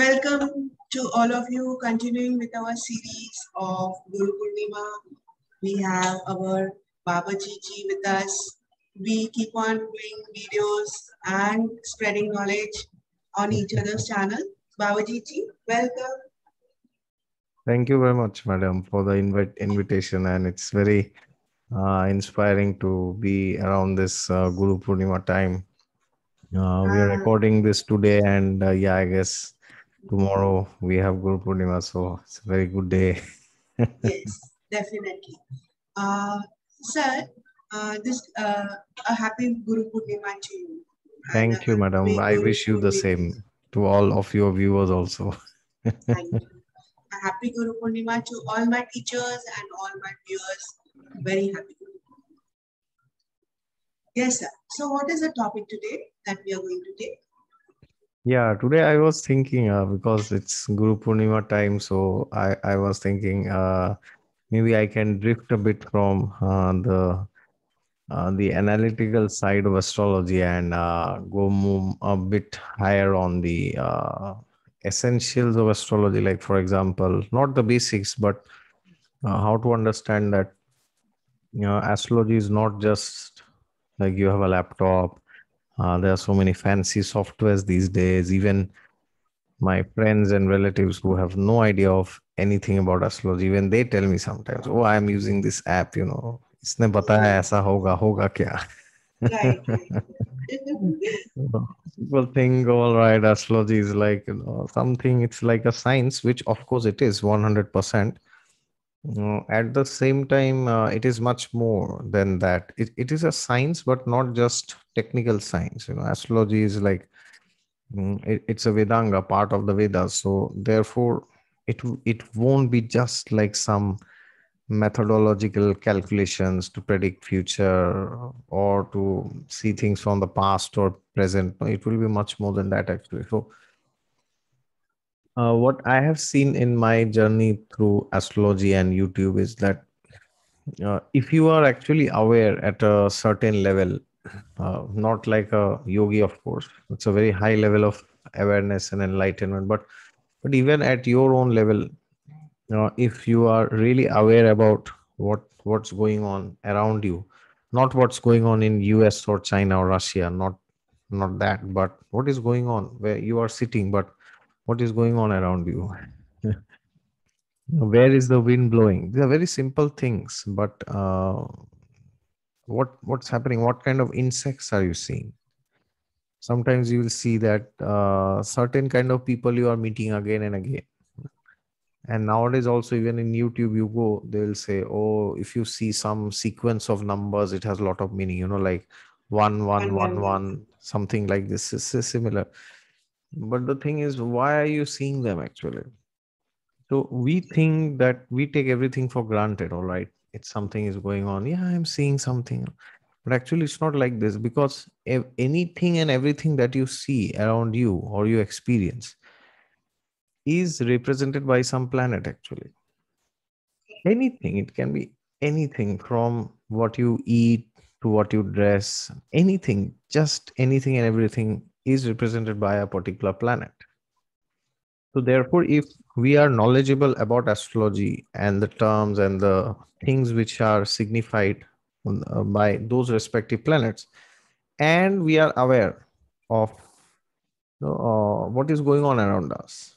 Welcome to all of you continuing with our series of Guru Purnima. We have our Baba Ji with us. We keep on doing videos and spreading knowledge on each other's channel. Baba Ji, welcome. Thank you very much, madam, for the invite invitation. And it's very uh, inspiring to be around this uh, Guru Purnima time. Uh, we are ah. recording this today, and uh, yeah, I guess tomorrow we have Guru Purnima, so it's a very good day. yes, definitely. Uh, sir, uh, this uh, a happy Guru Purnima to you. Thank you, madam. I wish you the same to all of your viewers also. Thank you. A happy Guru Purnima to all my teachers and all my viewers. Very happy Yes, sir. So what is the topic today that we are going to take? Yeah, today I was thinking uh, because it's Guru Purnima time, so I, I was thinking uh, maybe I can drift a bit from uh, the uh, the analytical side of astrology and uh, go move a bit higher on the uh, essentials of astrology. Like for example, not the basics, but uh, how to understand that you know astrology is not just like you have a laptop uh, there are so many fancy softwares these days. Even my friends and relatives who have no idea of anything about astrology, even they tell me sometimes, "Oh, I am using this app. You know, इसने बताया ऐसा होगा hoga, क्या?" Right. people think all right astrology is like you know, something it's like a science which of course it is 100% at the same time, uh, it is much more than that. It, it is a science, but not just technical science. You know, astrology is like mm, it, it's a Vedanga part of the Vedas. So therefore, it it won't be just like some methodological calculations to predict future or to see things from the past or present. It will be much more than that actually. So uh, what I have seen in my journey through astrology and YouTube is that uh, if you are actually aware at a certain level, uh, not like a yogi, of course, it's a very high level of awareness and enlightenment, but but even at your own level, uh, if you are really aware about what what's going on around you, not what's going on in U.S. or China or Russia, not not that, but what is going on where you are sitting, but what is going on around you where is the wind blowing these are very simple things but uh, what what's happening what kind of insects are you seeing sometimes you will see that uh, certain kind of people you are meeting again and again and nowadays also even in youtube you go they'll say oh if you see some sequence of numbers it has a lot of meaning you know like one one one one something like this is similar but the thing is, why are you seeing them actually? So we think that we take everything for granted, all right? It's something is going on. Yeah, I'm seeing something. But actually, it's not like this because if anything and everything that you see around you or you experience is represented by some planet, actually. Anything, it can be anything from what you eat to what you dress, anything, just anything and everything is represented by a particular planet. So therefore, if we are knowledgeable about astrology and the terms and the things which are signified uh, by those respective planets, and we are aware of uh, what is going on around us,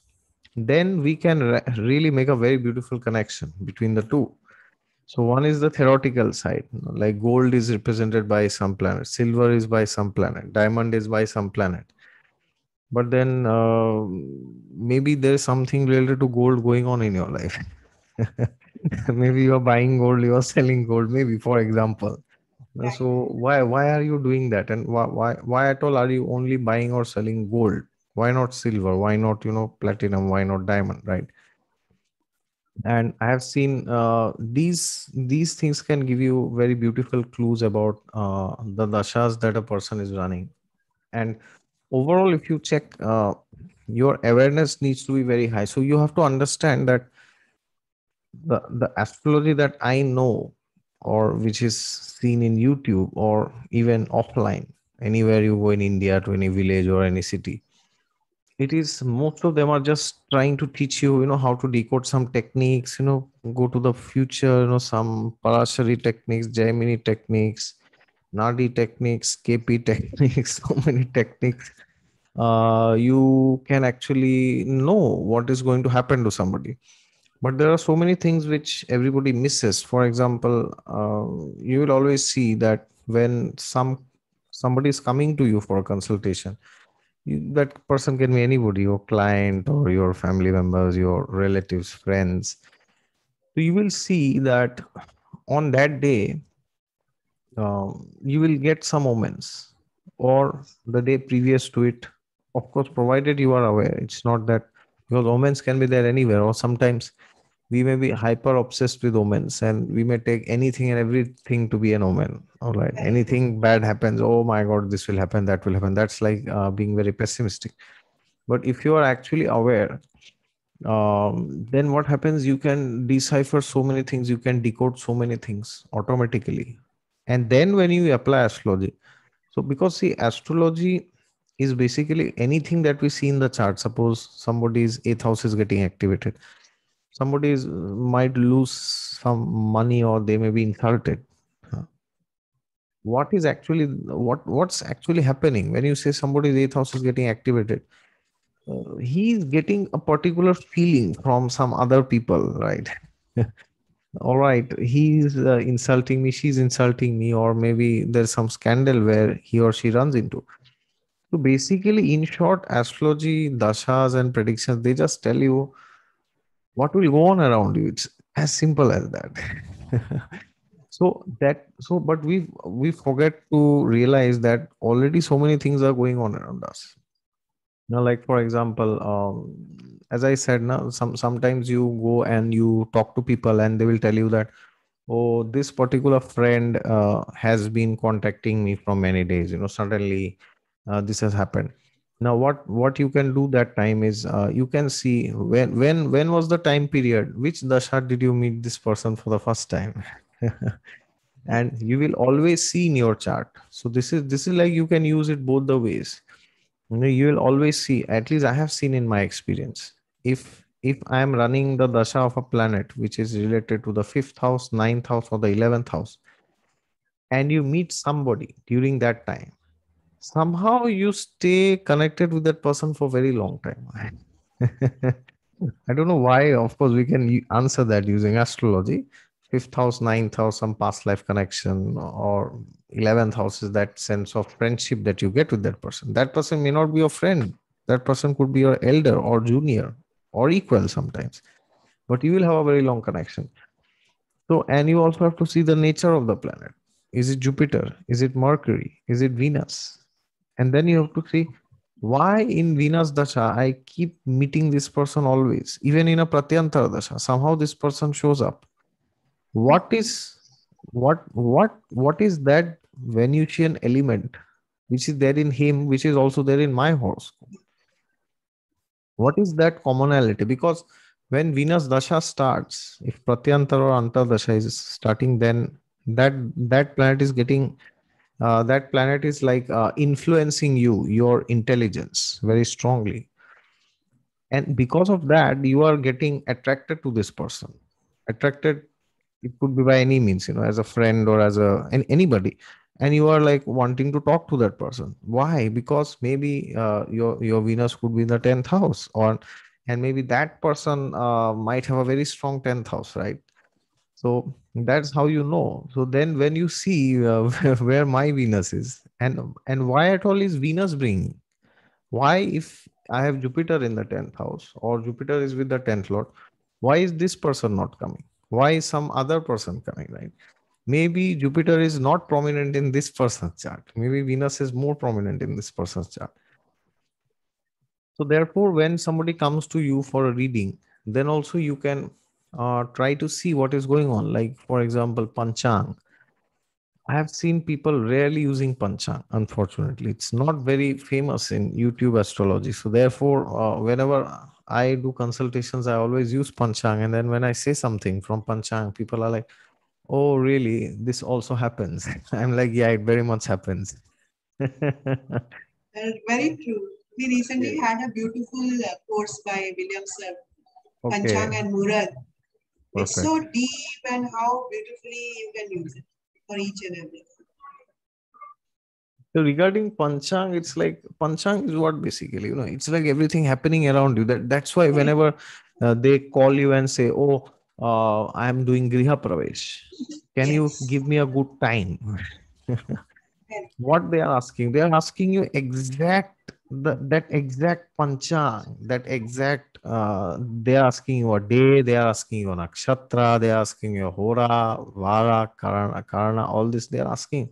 then we can really make a very beautiful connection between the two. So one is the theoretical side, like gold is represented by some planet, silver is by some planet, diamond is by some planet. But then uh, maybe there's something related to gold going on in your life. maybe you're buying gold, you're selling gold, maybe for example. Uh, right. So why why are you doing that? And why, why why at all are you only buying or selling gold? Why not silver? Why not you know platinum? Why not diamond? Right? and i have seen uh, these these things can give you very beautiful clues about uh, the dashas that a person is running and overall if you check uh, your awareness needs to be very high so you have to understand that the the astrology that i know or which is seen in youtube or even offline anywhere you go in india to any village or any city it is most of them are just trying to teach you you know how to decode some techniques you know go to the future you know some parashari techniques gemini techniques nadi techniques kp techniques so many techniques uh, you can actually know what is going to happen to somebody but there are so many things which everybody misses for example uh, you will always see that when some somebody is coming to you for a consultation you, that person can be anybody your client or your family members your relatives friends so you will see that on that day um, you will get some omens or the day previous to it of course provided you are aware it's not that because omens can be there anywhere or sometimes we may be hyper obsessed with omens and we may take anything and everything to be an omen all right anything bad happens oh my god this will happen that will happen that's like uh, being very pessimistic but if you are actually aware um, then what happens you can decipher so many things you can decode so many things automatically and then when you apply astrology so because see astrology is basically anything that we see in the chart suppose somebody's eighth house is getting activated somebody is, might lose some money or they may be insulted what is actually what what's actually happening when you say somebody's eighth house is getting activated uh, he is getting a particular feeling from some other people right all right he's uh, insulting me she's insulting me or maybe there's some scandal where he or she runs into so basically in short astrology dashas and predictions they just tell you what will go on around you it's as simple as that so that so but we we forget to realize that already so many things are going on around us now like for example um, as i said now some sometimes you go and you talk to people and they will tell you that oh this particular friend uh, has been contacting me for many days you know suddenly uh, this has happened now what what you can do that time is uh, you can see when when when was the time period which dasha did you meet this person for the first time and you will always see in your chart so this is this is like you can use it both the ways you know you will always see at least i have seen in my experience if if i am running the dasha of a planet which is related to the fifth house ninth house or the 11th house and you meet somebody during that time somehow you stay connected with that person for very long time. I don't know why. Of course, we can answer that using astrology. Fifth house, ninth house, some past life connection, or eleventh house is that sense of friendship that you get with that person. That person may not be your friend. That person could be your elder or junior or equal sometimes, but you will have a very long connection. So, and you also have to see the nature of the planet. Is it Jupiter? Is it Mercury? Is it Venus? and then you have to see why in Vina's dasha I keep meeting this person always, even in a pratyantara dasha. Somehow this person shows up. What is what what what is that Venusian element which is there in him, which is also there in my horoscope? What is that commonality? Because when Venus dasha starts, if pratyantara or dasha is starting, then that that planet is getting uh, that planet is like uh, influencing you your intelligence very strongly and because of that you are getting attracted to this person attracted it could be by any means you know as a friend or as a and anybody and you are like wanting to talk to that person why because maybe uh, your your venus could be in the 10th house or and maybe that person uh, might have a very strong 10th house right so that's how you know so then when you see uh, where my venus is and and why at all is venus bringing why if i have jupiter in the 10th house or jupiter is with the 10th lord why is this person not coming why is some other person coming right maybe jupiter is not prominent in this person's chart maybe venus is more prominent in this person's chart so therefore when somebody comes to you for a reading then also you can uh, try to see what is going on. Like, for example, Panchang. I have seen people rarely using Panchang, unfortunately. It's not very famous in YouTube astrology. So, therefore, uh, whenever I do consultations, I always use Panchang. And then when I say something from Panchang, people are like, oh, really? This also happens. I'm like, yeah, it very much happens. very true. We recently had a beautiful uh, course by William Sir, okay. Panchang and Murad Perfect. It's so deep and how beautifully you can use it for each and every. So regarding Panchang, it's like Panchang is what basically, you know, it's like everything happening around you. That that's why whenever uh, they call you and say, "Oh, uh, I am doing Griha Pravesh. Can yes. you give me a good time? what they are asking, they are asking you exact the, that exact panchang, that exact, uh, they're asking you a day, they're asking you a nakshatra, they're asking you a hora, vara, karana, karana, all this they're asking.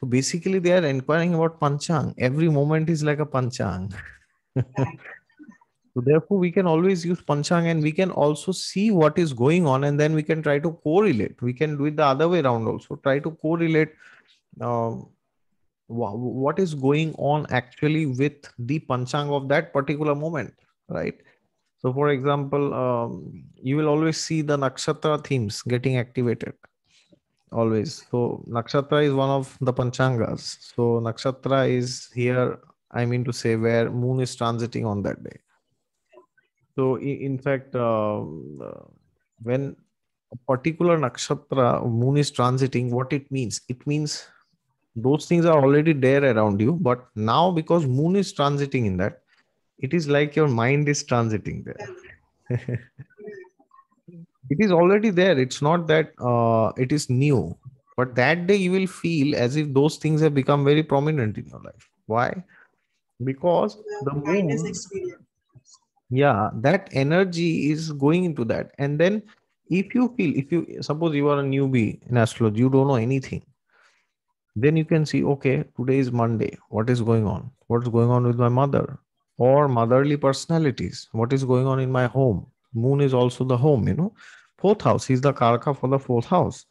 So basically, they are inquiring about panchang. Every moment is like a panchang. so therefore, we can always use panchang and we can also see what is going on and then we can try to correlate. We can do it the other way around also. Try to correlate. Um, what is going on actually with the panchang of that particular moment right so for example um, you will always see the nakshatra themes getting activated always so nakshatra is one of the panchangas so nakshatra is here i mean to say where moon is transiting on that day so in fact um, uh, when a particular nakshatra moon is transiting what it means it means those things are already there around you but now because moon is transiting in that it is like your mind is transiting there it is already there it's not that uh, it is new but that day you will feel as if those things have become very prominent in your life why because the, the moon yeah that energy is going into that and then if you feel if you suppose you are a newbie in astrology you don't know anything then you can see okay today is monday what is going on what's going on with my mother or motherly personalities what is going on in my home moon is also the home you know fourth house is the karaka for the fourth house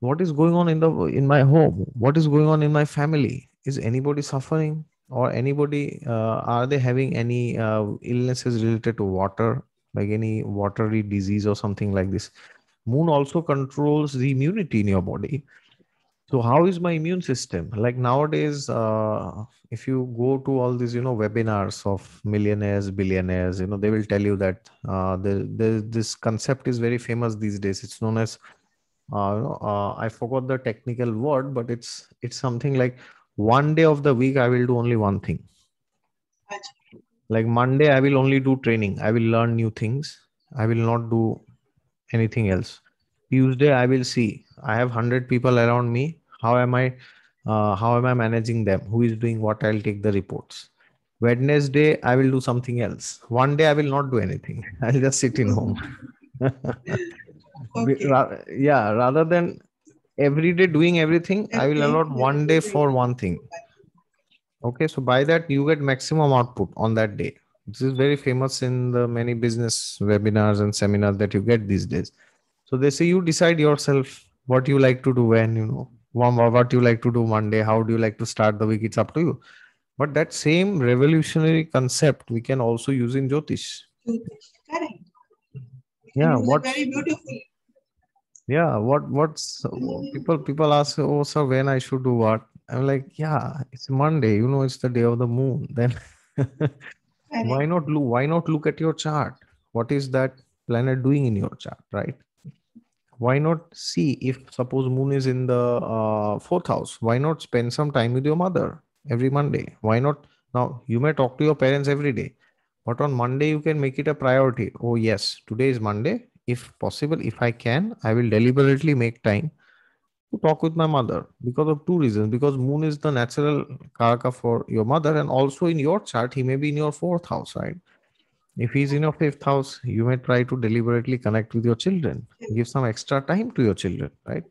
what is going on in the in my home what is going on in my family is anybody suffering or anybody uh, are they having any uh, illnesses related to water like any watery disease or something like this moon also controls the immunity in your body so how is my immune system like nowadays uh, if you go to all these you know webinars of millionaires billionaires you know they will tell you that uh, the, the, this concept is very famous these days it's known as uh, uh i forgot the technical word but it's it's something like one day of the week i will do only one thing like monday i will only do training i will learn new things i will not do anything else Tuesday I will see. I have hundred people around me. How am I? Uh, how am I managing them? Who is doing what? I'll take the reports. Wednesday I will do something else. One day I will not do anything. I'll just sit in home. okay. Yeah, rather than every day doing everything, I will allot one day for one thing. Okay, so by that you get maximum output on that day. This is very famous in the many business webinars and seminars that you get these days so they say you decide yourself what you like to do when you know what you like to do monday how do you like to start the week it's up to you but that same revolutionary concept we can also use in jyotish correct yeah what very beautiful yeah what what's mm. people people ask oh sir when i should do what i'm like yeah it's monday you know it's the day of the moon then why not look why not look at your chart what is that planet doing in your chart right why not see if suppose moon is in the uh, fourth house why not spend some time with your mother every monday why not now you may talk to your parents every day but on monday you can make it a priority oh yes today is monday if possible if i can i will deliberately make time to talk with my mother because of two reasons because moon is the natural karaka for your mother and also in your chart he may be in your fourth house right if he's in your fifth house, you may try to deliberately connect with your children. Give some extra time to your children, right?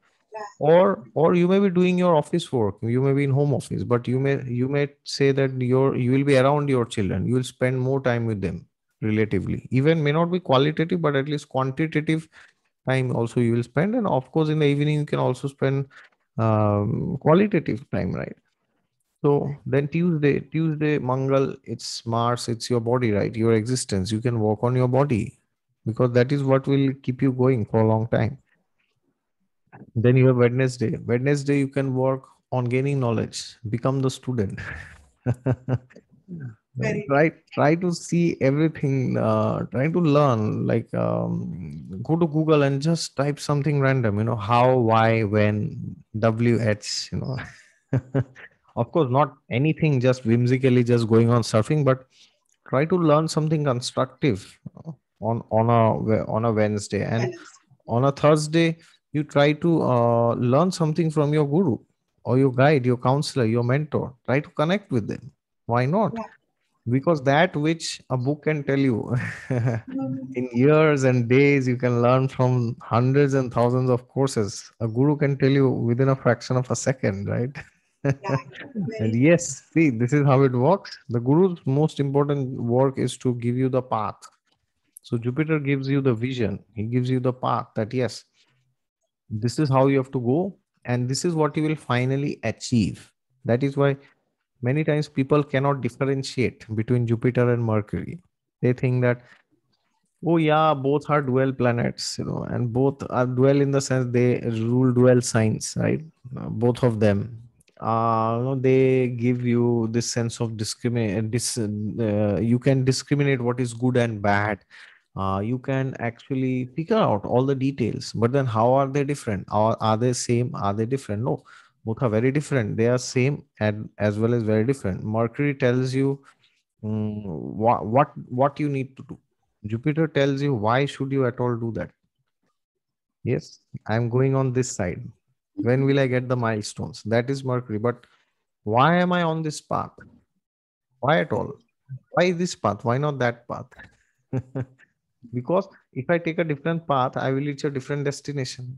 Or or you may be doing your office work. You may be in home office, but you may you may say that your you will be around your children. You will spend more time with them relatively. Even may not be qualitative, but at least quantitative time also you will spend. And of course, in the evening you can also spend um, qualitative time, right? So then Tuesday, Tuesday, Mangal, it's Mars, it's your body, right? Your existence. You can walk on your body because that is what will keep you going for a long time. Then you have Wednesday. Wednesday, you can work on gaining knowledge, become the student. try try to see everything uh, try to learn like um, go to google and just type something random you know how why when wh you know of course not anything just whimsically just going on surfing but try to learn something constructive on on a on a wednesday and on a thursday you try to uh, learn something from your guru or your guide your counselor your mentor try to connect with them why not yeah. because that which a book can tell you mm-hmm. in years and days you can learn from hundreds and thousands of courses a guru can tell you within a fraction of a second right and yes, see, this is how it works. The guru's most important work is to give you the path. So Jupiter gives you the vision. He gives you the path that yes, this is how you have to go, and this is what you will finally achieve. That is why many times people cannot differentiate between Jupiter and Mercury. They think that oh yeah both are dual planets you know and both are dual in the sense they rule dual signs right both of them uh, they give you this sense of discriminate. Dis- uh, you can discriminate what is good and bad. Uh, you can actually figure out all the details. But then, how are they different? Are are they same? Are they different? No, both are very different. They are same and as well as very different. Mercury tells you um, mm, what what what you need to do. Jupiter tells you why should you at all do that. Yes, I'm going on this side when will i get the milestones that is mercury but why am i on this path why at all why this path why not that path because if i take a different path i will reach a different destination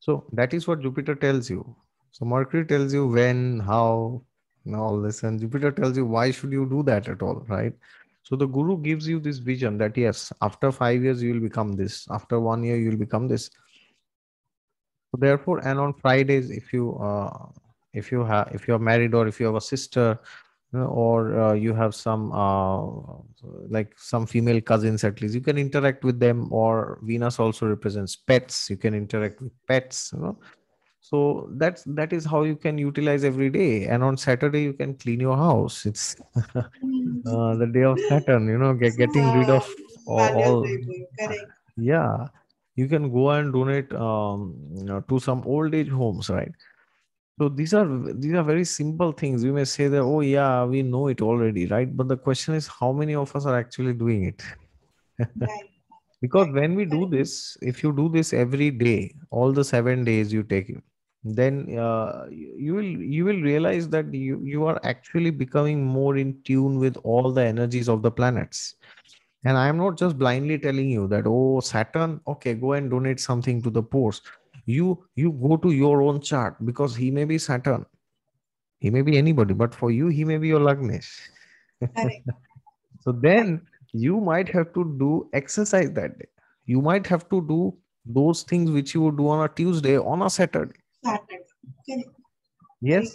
so that is what jupiter tells you so mercury tells you when how and all this and jupiter tells you why should you do that at all right so the guru gives you this vision that yes after 5 years you will become this after 1 year you will become this so therefore, and on Fridays, if you uh, if you have if you're married or if you have a sister or uh, you have some uh, like some female cousins at least you can interact with them or venus also represents pets you can interact with pets you know so that's that is how you can utilize every day and on saturday you can clean your house it's mm. uh, the day of saturn you know get, getting rid of all, all yeah you can go and donate um, you know, to some old age homes right so these are these are very simple things we may say that oh yeah we know it already right but the question is how many of us are actually doing it right. because when we do this if you do this every day all the 7 days you take it then uh, you will you will realize that you you are actually becoming more in tune with all the energies of the planets and I am not just blindly telling you that, oh, Saturn, okay, go and donate something to the poor. You you go to your own chart because he may be Saturn. He may be anybody, but for you, he may be your Lagnesh. so then you might have to do exercise that day. You might have to do those things which you would do on a Tuesday on a Saturday. Saturday. Yes.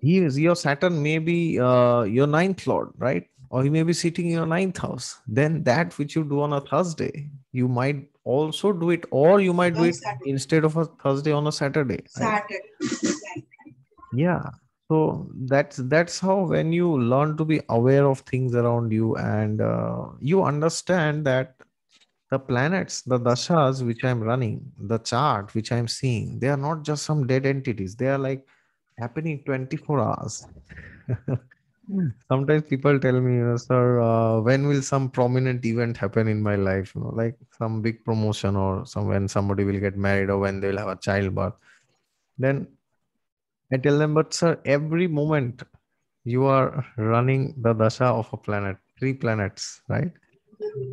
He is your Saturn, maybe uh, your ninth lord, right? or you may be sitting in your ninth house then that which you do on a thursday you might also do it or you might on do it saturday. instead of a thursday on a saturday saturday yeah so that's that's how when you learn to be aware of things around you and uh, you understand that the planets the dashas which i'm running the chart which i'm seeing they are not just some dead entities they are like happening 24 hours sometimes people tell me you know sir uh, when will some prominent event happen in my life you know like some big promotion or some when somebody will get married or when they will have a child. But then i tell them but sir every moment you are running the dasha of a planet three planets right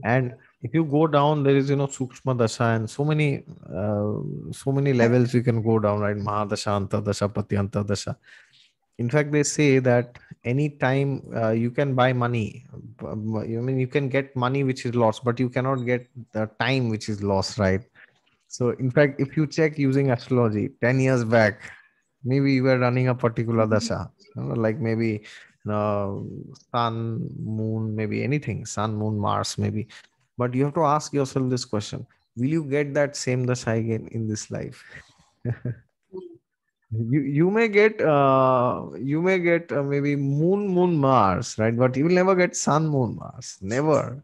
and if you go down there is you know sukshma dasha and so many uh, so many levels you can go down right mahadasha anta dasha pratyanta dasha in fact they say that anytime uh, you can buy money you I mean you can get money which is lost but you cannot get the time which is lost right so in fact if you check using astrology 10 years back maybe you were running a particular mm-hmm. dasha you know, like maybe uh, sun moon maybe anything sun moon mars maybe but you have to ask yourself this question will you get that same dasha again in this life you you may get uh, you may get uh, maybe moon moon mars right but you will never get sun moon mars never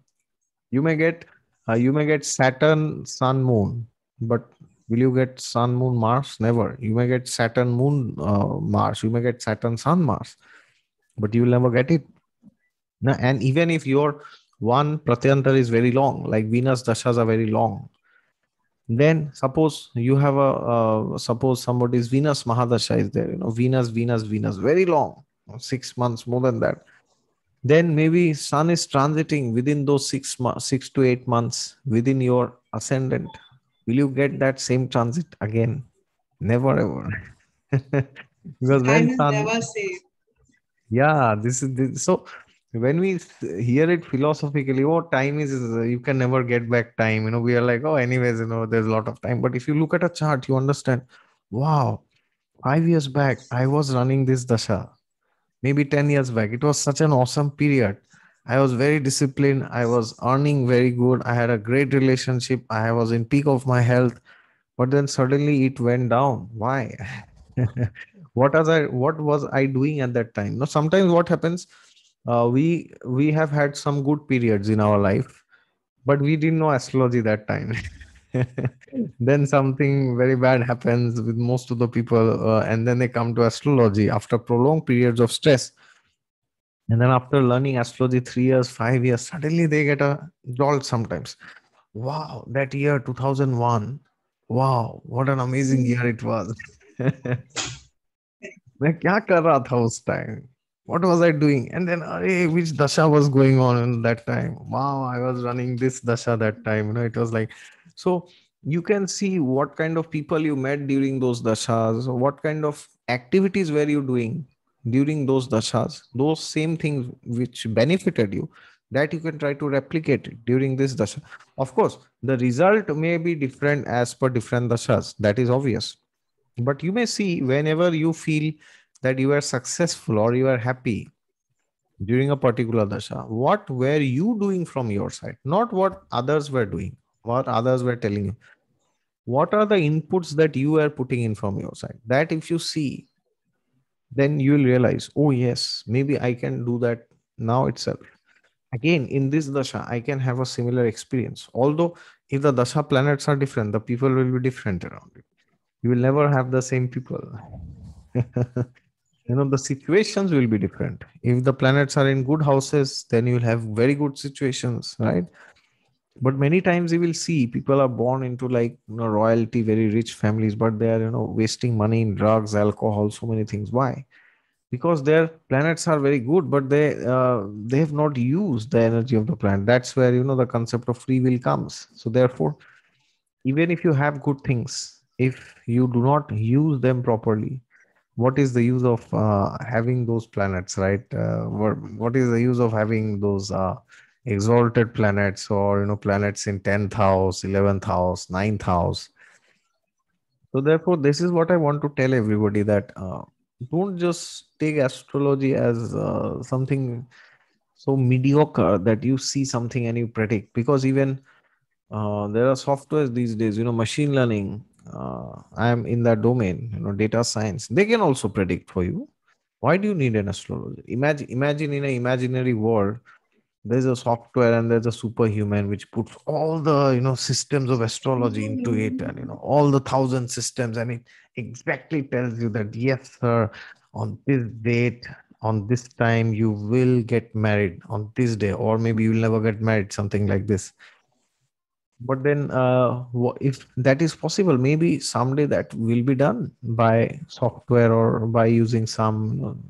you may get uh, you may get saturn sun moon but will you get sun moon mars never you may get saturn moon uh, mars you may get saturn sun mars but you will never get it now, and even if your one pratyantar is very long like venus dashas are very long then suppose you have a uh, suppose somebody's venus mahadasha is there you know venus venus venus very long six months more than that then maybe sun is transiting within those six six to eight months within your ascendant will you get that same transit again never ever because when sun, never yeah this is this, so when we hear it philosophically oh time is you can never get back time you know we are like oh anyways you know there's a lot of time but if you look at a chart you understand wow five years back i was running this dasha maybe 10 years back it was such an awesome period i was very disciplined i was earning very good i had a great relationship i was in peak of my health but then suddenly it went down why what was i what was i doing at that time you know sometimes what happens uh, we we have had some good periods in our life but we didn't know astrology that time then something very bad happens with most of the people uh, and then they come to astrology after prolonged periods of stress and then after learning astrology 3 years 5 years suddenly they get a jolt sometimes wow that year 2001 wow what an amazing year it was मैं क्या कर रहा था उस time what was I doing? And then, hey, which dasha was going on in that time? Wow, I was running this dasha that time. You know, it was like so you can see what kind of people you met during those dashas, what kind of activities were you doing during those dashas, those same things which benefited you that you can try to replicate it during this dasha. Of course, the result may be different as per different dashas. That is obvious. But you may see whenever you feel that you were successful or you were happy during a particular dasha what were you doing from your side not what others were doing what others were telling you what are the inputs that you are putting in from your side that if you see then you will realize oh yes maybe i can do that now itself again in this dasha i can have a similar experience although if the dasha planets are different the people will be different around it you will never have the same people you know the situations will be different if the planets are in good houses then you'll have very good situations right but many times you will see people are born into like you know, royalty very rich families but they are you know wasting money in drugs alcohol so many things why because their planets are very good but they uh, they have not used the energy of the planet that's where you know the concept of free will comes so therefore even if you have good things if you do not use them properly what is the use of uh, having those planets right uh, what, what is the use of having those uh, exalted planets or you know planets in 10th house 11th house 9th house so therefore this is what i want to tell everybody that uh, don't just take astrology as uh, something so mediocre that you see something and you predict because even uh, there are softwares these days you know machine learning uh, I am in that domain, you know, data science, they can also predict for you. Why do you need an astrologer? Imagine, imagine in an imaginary world, there's a software and there's a superhuman which puts all the you know systems of astrology into it, and you know all the thousand systems, and it exactly tells you that yes, sir, on this date, on this time, you will get married on this day, or maybe you'll never get married, something like this but then uh, if that is possible maybe someday that will be done by software or by using some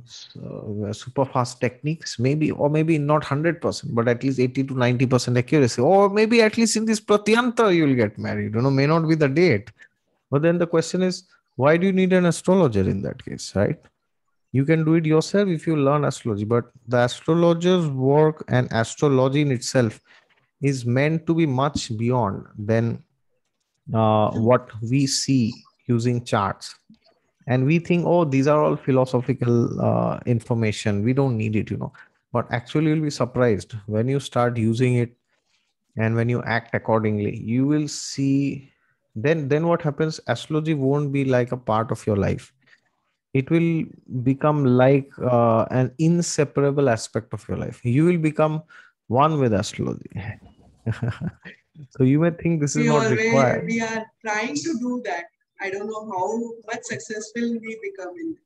uh, super fast techniques maybe or maybe not 100% but at least 80 to 90% accuracy or maybe at least in this pratyanta you will get married you know may not be the date but then the question is why do you need an astrologer in that case right you can do it yourself if you learn astrology but the astrologer's work and astrology in itself is meant to be much beyond than uh, what we see using charts and we think oh these are all philosophical uh, information we don't need it you know but actually you'll be surprised when you start using it and when you act accordingly you will see then then what happens astrology won't be like a part of your life it will become like uh, an inseparable aspect of your life you will become one with astrology. so you may think this we is not already, required. We are trying to do that. I don't know how much successful we become in.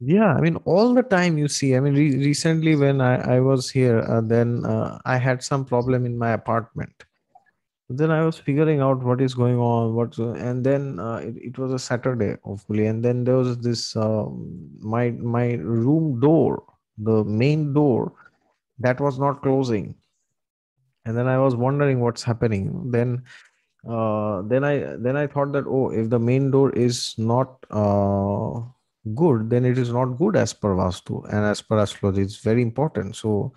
Yeah, I mean, all the time you see. I mean, re- recently when I, I was here, uh, then uh, I had some problem in my apartment. Then I was figuring out what is going on, what, and then uh, it, it was a Saturday, hopefully, and then there was this um, my my room door, the main door that was not closing and then i was wondering what's happening then uh, then i then i thought that oh if the main door is not uh, good then it is not good as per vastu and as per astrology it's very important so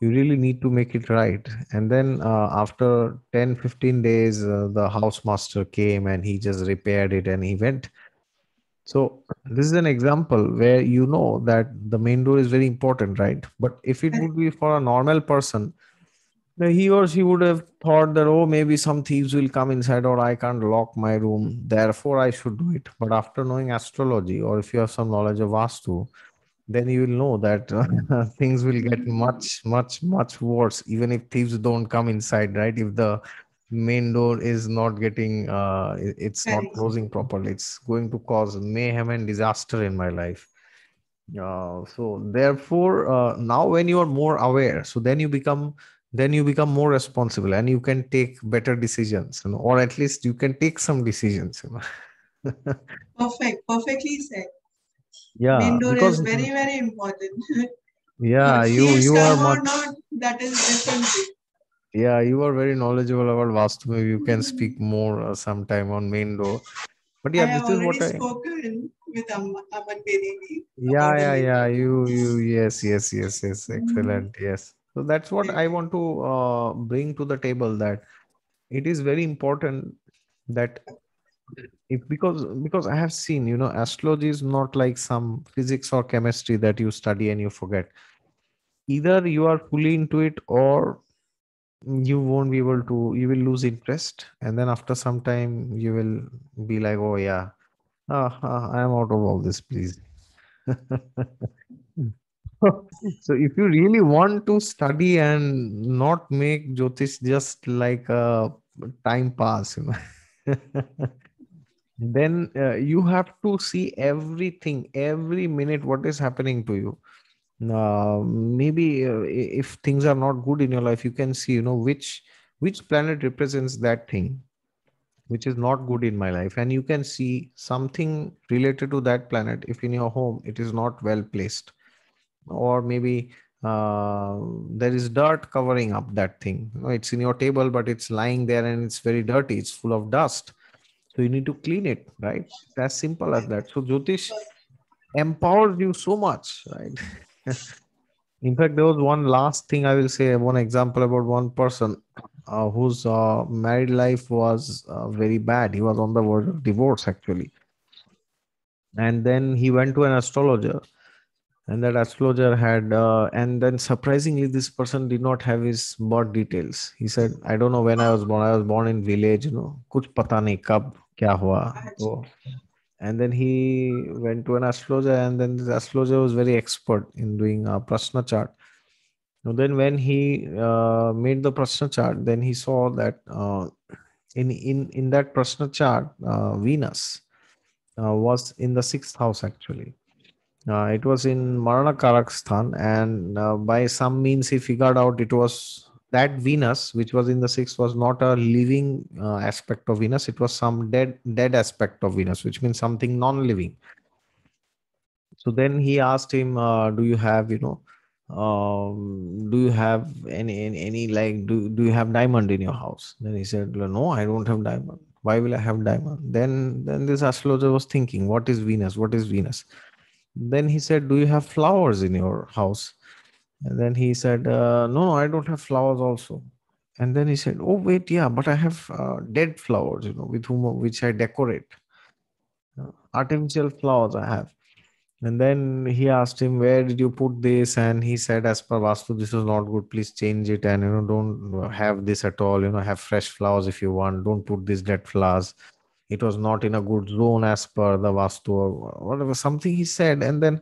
you really need to make it right and then uh, after 10 15 days uh, the house master came and he just repaired it and he went so this is an example where you know that the main door is very important, right? But if it would be for a normal person, he or she would have thought that oh maybe some thieves will come inside or I can't lock my room, therefore I should do it. But after knowing astrology or if you have some knowledge of Vastu, then you will know that uh, things will get much much much worse even if thieves don't come inside right if the main door is not getting uh, it's not closing properly it's going to cause mayhem and disaster in my life uh, so therefore uh, now when you are more aware so then you become then you become more responsible and you can take better decisions you know, or at least you can take some decisions you know. perfect perfectly said yeah main door because, is very very important yeah you you are much... not, that is different yeah you are very knowledgeable about vastu you can speak mm-hmm. more uh, sometime on main door but yeah I this is what i spoken with Amman aman yeah yeah yeah you you yes yes yes yes excellent mm-hmm. yes so that's what i want to uh, bring to the table that it is very important that if because because i have seen you know astrology is not like some physics or chemistry that you study and you forget either you are fully into it or you won't be able to you will lose interest and then after some time you will be like oh yeah uh, ah, uh, ah, i'm out of all this please so if you really want to study and not make jyotish just like a time pass you know then uh, you have to see everything every minute what is happening to you uh, maybe uh, if things are not good in your life you can see you know which which planet represents that thing which is not good in my life and you can see something related to that planet if in your home it is not well placed or maybe uh, there is dirt covering up that thing you know, it's in your table but it's lying there and it's very dirty it's full of dust so you need to clean it right it's as simple as that so jyotish empowers you so much right In fact, there was one last thing I will say, one example about one person uh, whose uh, married life was uh, very bad. He was on the verge of divorce, actually. And then he went to an astrologer, and that astrologer had, uh, and then surprisingly, this person did not have his birth details. He said, I don't know when I was born. I was born in village, you know, kuch pata nahi kab, kya hua. So, and then he went to an astrologer and then the astrologer was very expert in doing a prashna chart now then when he uh, made the prashna chart then he saw that uh, in in in that prashna chart uh, venus uh, was in the sixth house actually uh, it was in Marana Karak and uh, by some means he figured out it was that venus which was in the sixth was not a living uh, aspect of venus it was some dead dead aspect of venus which means something non-living so then he asked him uh, do you have you know um, do you have any, any, any like do, do you have diamond in your house then he said no i don't have diamond why will i have diamond then then this astrologer was thinking what is venus what is venus then he said do you have flowers in your house and then he said, uh, no, I don't have flowers also. And then he said, oh, wait, yeah, but I have uh, dead flowers, you know, with whom, which I decorate. Uh, artificial flowers I have. And then he asked him, where did you put this? And he said, as per Vastu, this is not good. Please change it. And, you know, don't have this at all. You know, have fresh flowers if you want. Don't put these dead flowers. It was not in a good zone as per the Vastu or whatever, something he said. And then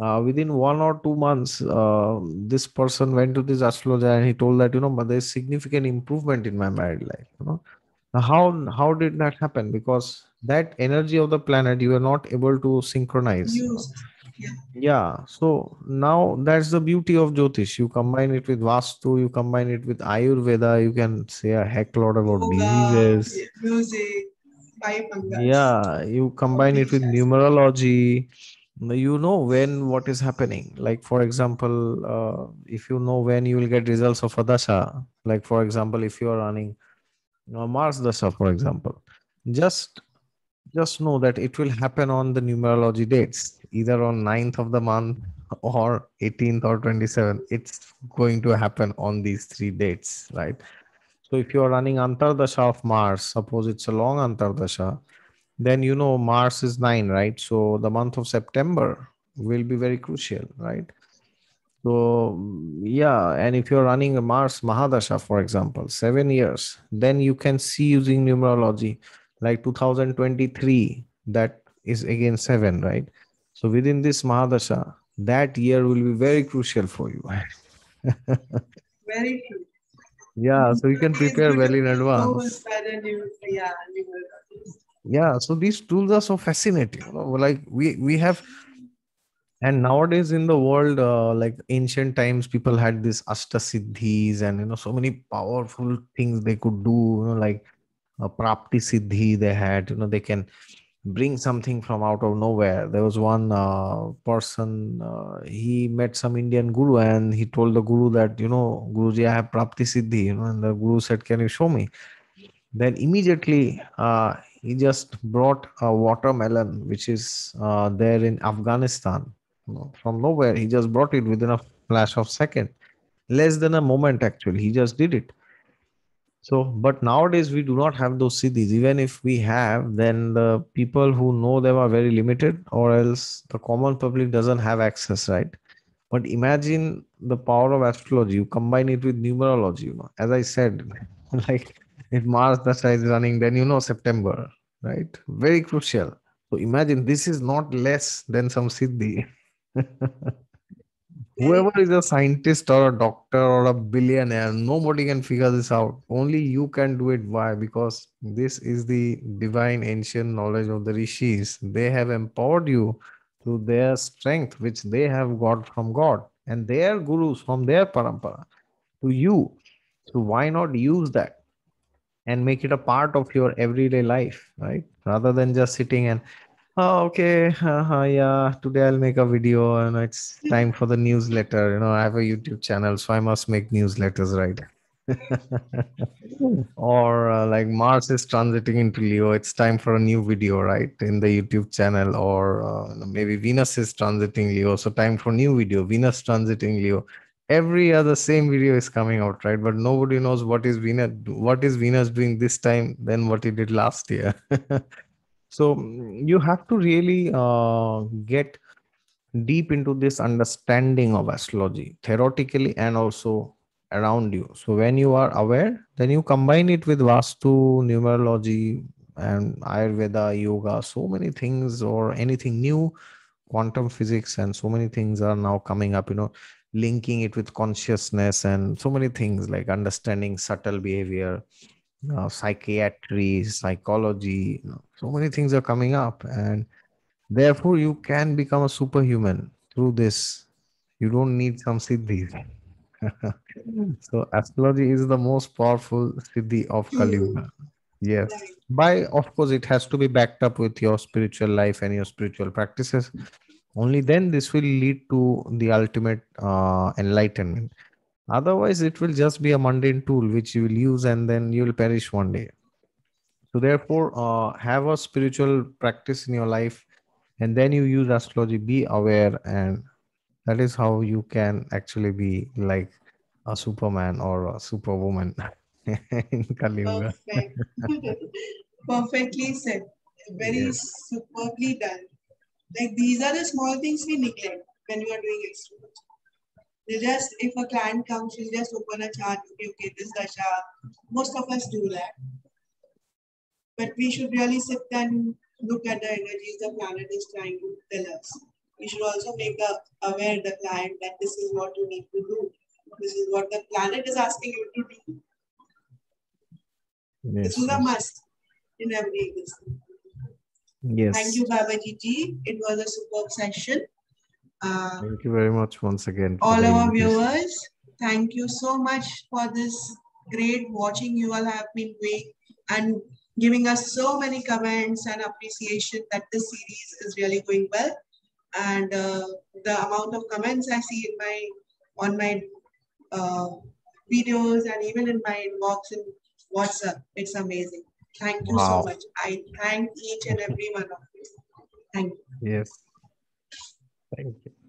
uh, within one or two months uh, this person went to this astrologer and he told that you know but there's significant improvement in my married life you know now, how how did that happen because that energy of the planet you were not able to synchronize you know? yeah. yeah so now that's the beauty of jyotish you combine it with vastu you combine it with ayurveda you can say a heck lot about Yoga, diseases music yeah you combine it with numerology you know when what is happening like for example uh, if you know when you will get results of a dasha like for example if you are running mars dasha for example just just know that it will happen on the numerology dates either on 9th of the month or 18th or 27th it's going to happen on these three dates right so if you are running dasha of mars suppose it's a long dasha then you know Mars is nine, right? So the month of September will be very crucial, right? So yeah, and if you're running a Mars Mahadasha, for example, seven years, then you can see using numerology, like 2023, that is again seven, right? So within this Mahadasha, that year will be very crucial for you. very true. Yeah, so you can prepare well in advance. Yeah, yeah so these tools are so fascinating you know? like we we have and nowadays in the world uh, like ancient times people had this siddhis and you know so many powerful things they could do you know like a prapti siddhi they had you know they can bring something from out of nowhere there was one uh, person uh, he met some indian guru and he told the guru that you know guruji i have prapti siddhi you know and the guru said can you show me then immediately uh, he just brought a watermelon which is uh, there in afghanistan from nowhere he just brought it within a flash of second less than a moment actually he just did it so but nowadays we do not have those siddhis even if we have then the people who know them are very limited or else the common public doesn't have access right but imagine the power of astrology you combine it with numerology as i said like if Mars the size running, then you know September, right? Very crucial. So imagine this is not less than some Siddhi. Whoever is a scientist or a doctor or a billionaire, nobody can figure this out. Only you can do it. Why? Because this is the divine ancient knowledge of the rishis. They have empowered you through their strength, which they have got from God and their gurus from their parampara to you. So why not use that? and make it a part of your everyday life right rather than just sitting and oh okay uh-huh, yeah today i'll make a video and it's hmm. time for the newsletter you know i have a youtube channel so i must make newsletters right or uh, like mars is transiting into leo it's time for a new video right in the youtube channel or uh, maybe venus is transiting leo so time for new video venus transiting leo every other same video is coming out right but nobody knows what is Venus what is Venus doing this time than what he did last year so you have to really uh, get deep into this understanding of astrology theoretically and also around you so when you are aware then you combine it with vastu numerology and ayurveda yoga so many things or anything new quantum physics and so many things are now coming up you know linking it with consciousness and so many things like understanding subtle behavior psychiatry psychology you know, so many things are coming up and therefore you can become a superhuman through this you don't need some siddhis so astrology is the most powerful siddhi of kali yuga yes by of course it has to be backed up with your spiritual life and your spiritual practices only then this will lead to the ultimate uh, enlightenment otherwise it will just be a mundane tool which you will use and then you will perish one day so therefore uh, have a spiritual practice in your life and then you use astrology be aware and that is how you can actually be like a superman or a superwoman in Kali Perfect. perfectly said very superbly done like these are the small things we neglect when we are doing astrology. They just, if a client comes, we just open a chart. Okay, okay, this dasha. Most of us do that. But we should really sit and look at the energies the planet is trying to tell us. We should also make the, aware the client that this is what you need to do. This is what the planet is asking you to do. Yes. This is a must in every business. Yes. Thank you, Babaji ji. It was a superb session. Uh, thank you very much once again. All our viewers, thank you so much for this great watching you all have been doing and giving us so many comments and appreciation that this series is really going well. And uh, the amount of comments I see in my on my uh, videos and even in my inbox in WhatsApp, it's amazing. Thank you wow. so much. I thank each and every one of you. Thank you. Yes. Thank you.